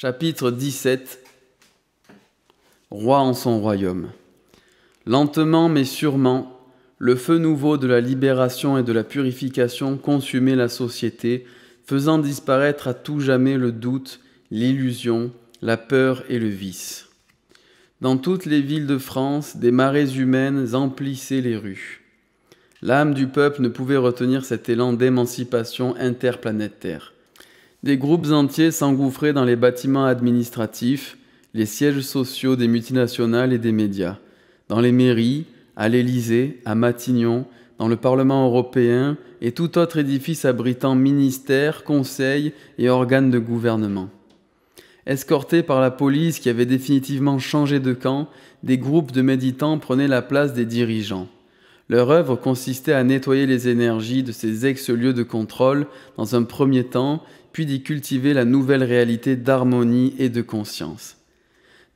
Chapitre 17 Roi en son royaume. Lentement mais sûrement, le feu nouveau de la libération et de la purification consumait la société, faisant disparaître à tout jamais le doute, l'illusion, la peur et le vice. Dans toutes les villes de France, des marées humaines emplissaient les rues. L'âme du peuple ne pouvait retenir cet élan d'émancipation interplanétaire. Des groupes entiers s'engouffraient dans les bâtiments administratifs, les sièges sociaux des multinationales et des médias, dans les mairies, à l'Élysée, à Matignon, dans le Parlement européen et tout autre édifice abritant ministères, conseils et organes de gouvernement. Escortés par la police qui avait définitivement changé de camp, des groupes de méditants prenaient la place des dirigeants. Leur œuvre consistait à nettoyer les énergies de ces ex-lieux de contrôle dans un premier temps puis d'y cultiver la nouvelle réalité d'harmonie et de conscience.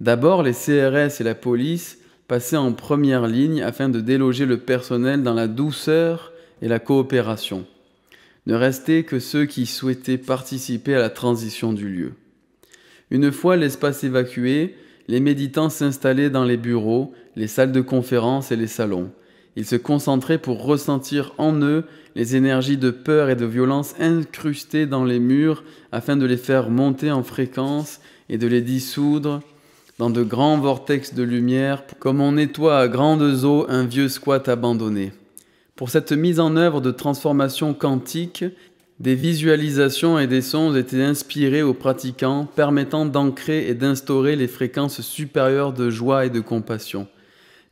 D'abord, les CRS et la police passaient en première ligne afin de déloger le personnel dans la douceur et la coopération. Ne restaient que ceux qui souhaitaient participer à la transition du lieu. Une fois l'espace évacué, les méditants s'installaient dans les bureaux, les salles de conférence et les salons. Ils se concentraient pour ressentir en eux les énergies de peur et de violence incrustées dans les murs afin de les faire monter en fréquence et de les dissoudre dans de grands vortex de lumière comme on nettoie à grandes eaux un vieux squat abandonné. Pour cette mise en œuvre de transformation quantique, des visualisations et des sons étaient inspirés aux pratiquants, permettant d'ancrer et d'instaurer les fréquences supérieures de joie et de compassion.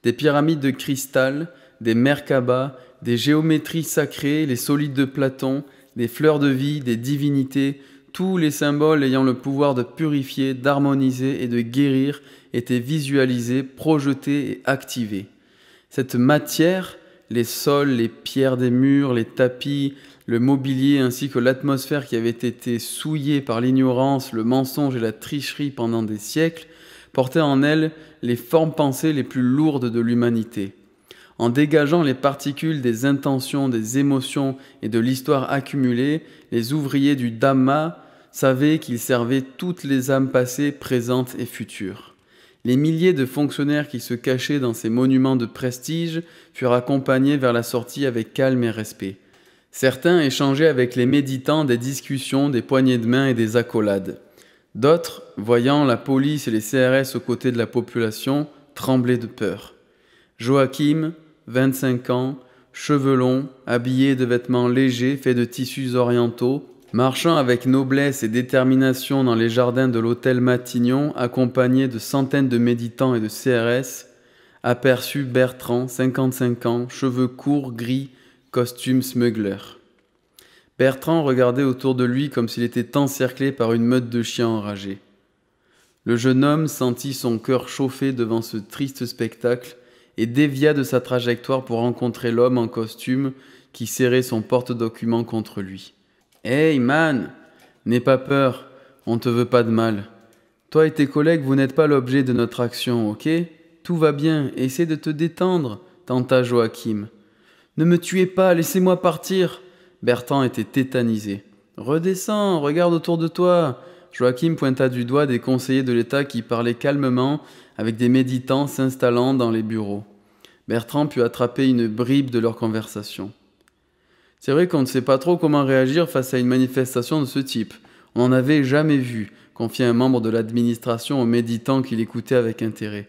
Des pyramides de cristal, des merkabas, des géométries sacrées, les solides de Platon, des fleurs de vie, des divinités, tous les symboles ayant le pouvoir de purifier, d'harmoniser et de guérir étaient visualisés, projetés et activés. Cette matière, les sols, les pierres des murs, les tapis, le mobilier ainsi que l'atmosphère qui avait été souillée par l'ignorance, le mensonge et la tricherie pendant des siècles, portait en elle les formes pensées les plus lourdes de l'humanité. En dégageant les particules des intentions, des émotions et de l'histoire accumulée, les ouvriers du Dhamma savaient qu'ils servaient toutes les âmes passées, présentes et futures. Les milliers de fonctionnaires qui se cachaient dans ces monuments de prestige furent accompagnés vers la sortie avec calme et respect. Certains échangeaient avec les méditants des discussions, des poignées de main et des accolades. D'autres, voyant la police et les CRS aux côtés de la population, tremblaient de peur. Joachim, 25 ans, cheveux longs, habillé de vêtements légers faits de tissus orientaux, marchant avec noblesse et détermination dans les jardins de l'hôtel Matignon, accompagné de centaines de méditants et de CRS, aperçut Bertrand, 55 ans, cheveux courts, gris, costume smuggler. Bertrand regardait autour de lui comme s'il était encerclé par une meute de chiens enragés. Le jeune homme sentit son cœur chauffer devant ce triste spectacle et dévia de sa trajectoire pour rencontrer l'homme en costume qui serrait son porte-document contre lui. Hey man, n'aie pas peur, on te veut pas de mal. Toi et tes collègues, vous n'êtes pas l'objet de notre action, ok Tout va bien, essaie de te détendre, tenta Joachim. Ne me tuez pas, laissez-moi partir Bertrand était tétanisé. Redescends, regarde autour de toi Joachim pointa du doigt des conseillers de l'État qui parlaient calmement avec des méditants s'installant dans les bureaux. Bertrand put attraper une bribe de leur conversation. C'est vrai qu'on ne sait pas trop comment réagir face à une manifestation de ce type. On n'en avait jamais vu, confia un membre de l'administration aux méditants qui l'écoutaient avec intérêt.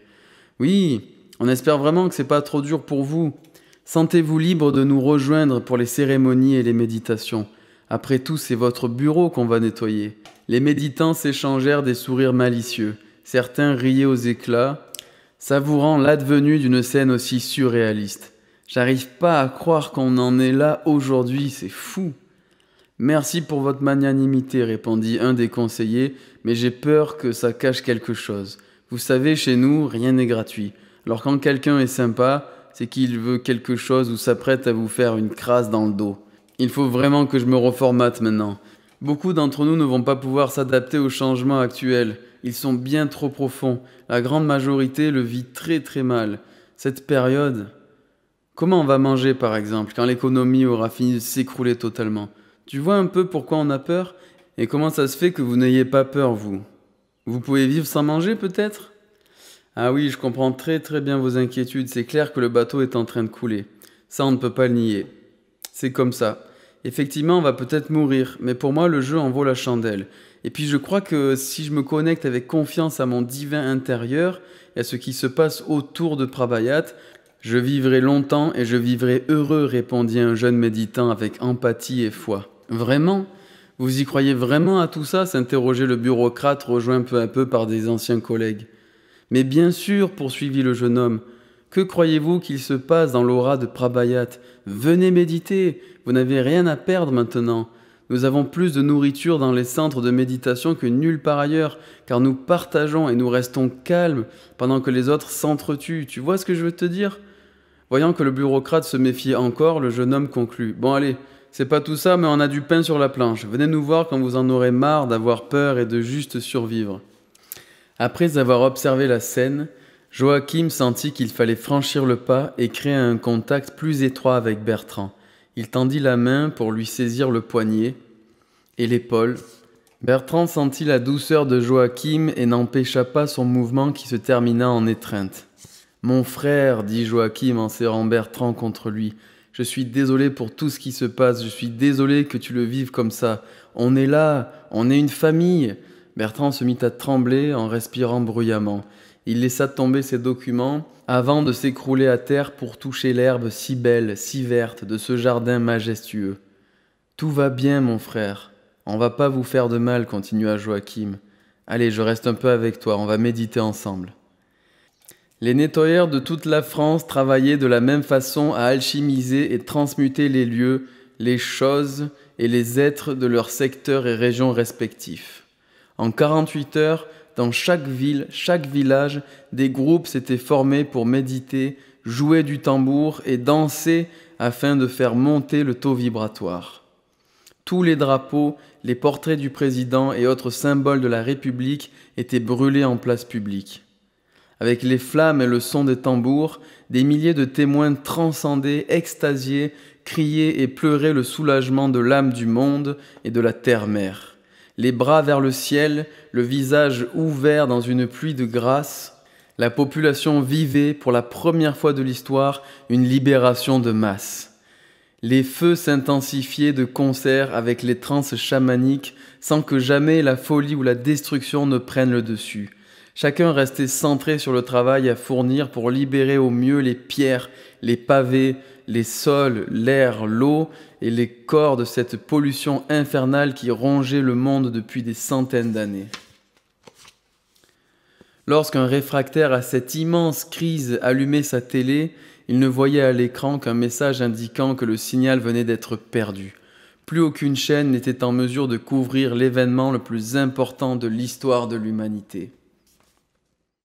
Oui, on espère vraiment que c'est pas trop dur pour vous. Sentez-vous libre de nous rejoindre pour les cérémonies et les méditations. Après tout, c'est votre bureau qu'on va nettoyer. Les méditants s'échangèrent des sourires malicieux. Certains riaient aux éclats, « Ça vous rend l'advenue d'une scène aussi surréaliste. J'arrive pas à croire qu'on en est là aujourd'hui, c'est fou. Merci pour votre magnanimité, répondit un des conseillers, mais j'ai peur que ça cache quelque chose. Vous savez, chez nous, rien n'est gratuit. Alors quand quelqu'un est sympa, c'est qu'il veut quelque chose ou s'apprête à vous faire une crasse dans le dos. Il faut vraiment que je me reformate maintenant. Beaucoup d'entre nous ne vont pas pouvoir s'adapter au changement actuel ils sont bien trop profonds. La grande majorité le vit très très mal. Cette période... Comment on va manger par exemple quand l'économie aura fini de s'écrouler totalement Tu vois un peu pourquoi on a peur Et comment ça se fait que vous n'ayez pas peur vous Vous pouvez vivre sans manger peut-être Ah oui, je comprends très très bien vos inquiétudes. C'est clair que le bateau est en train de couler. Ça on ne peut pas le nier. C'est comme ça effectivement, on va peut-être mourir, mais pour moi, le jeu en vaut la chandelle. Et puis je crois que si je me connecte avec confiance à mon divin intérieur et à ce qui se passe autour de Prabayat, je vivrai longtemps et je vivrai heureux, répondit un jeune méditant avec empathie et foi. Vraiment Vous y croyez vraiment à tout ça s'interrogeait le bureaucrate rejoint peu à peu par des anciens collègues. Mais bien sûr, poursuivit le jeune homme, que croyez-vous qu'il se passe dans l'aura de Prabhayat Venez méditer, vous n'avez rien à perdre maintenant. Nous avons plus de nourriture dans les centres de méditation que nulle part ailleurs, car nous partageons et nous restons calmes pendant que les autres s'entretuent. Tu vois ce que je veux te dire Voyant que le bureaucrate se méfiait encore, le jeune homme conclut. Bon allez, c'est pas tout ça, mais on a du pain sur la planche. Venez nous voir quand vous en aurez marre d'avoir peur et de juste survivre. Après avoir observé la scène, Joachim sentit qu'il fallait franchir le pas et créer un contact plus étroit avec Bertrand. Il tendit la main pour lui saisir le poignet et l'épaule. Bertrand sentit la douceur de Joachim et n'empêcha pas son mouvement qui se termina en étreinte. Mon frère, dit Joachim en serrant Bertrand contre lui, je suis désolé pour tout ce qui se passe, je suis désolé que tu le vives comme ça. On est là, on est une famille. Bertrand se mit à trembler en respirant bruyamment il laissa tomber ses documents avant de s'écrouler à terre pour toucher l'herbe si belle, si verte de ce jardin majestueux. Tout va bien, mon frère. On va pas vous faire de mal, continua Joachim. Allez, je reste un peu avec toi, on va méditer ensemble. Les nettoyeurs de toute la France travaillaient de la même façon à alchimiser et transmuter les lieux, les choses et les êtres de leurs secteurs et régions respectifs. En 48 heures, dans chaque ville, chaque village, des groupes s'étaient formés pour méditer, jouer du tambour et danser afin de faire monter le taux vibratoire. Tous les drapeaux, les portraits du président et autres symboles de la République étaient brûlés en place publique. Avec les flammes et le son des tambours, des milliers de témoins transcendés, extasiés, criaient et pleuraient le soulagement de l'âme du monde et de la terre-mère les bras vers le ciel, le visage ouvert dans une pluie de grâce, la population vivait pour la première fois de l'histoire une libération de masse. Les feux s'intensifiaient de concert avec les transes chamaniques sans que jamais la folie ou la destruction ne prennent le dessus. Chacun restait centré sur le travail à fournir pour libérer au mieux les pierres, les pavés, les sols, l'air, l'eau et les corps de cette pollution infernale qui rongeait le monde depuis des centaines d'années. Lorsqu'un réfractaire à cette immense crise allumait sa télé, il ne voyait à l'écran qu'un message indiquant que le signal venait d'être perdu. Plus aucune chaîne n'était en mesure de couvrir l'événement le plus important de l'histoire de l'humanité.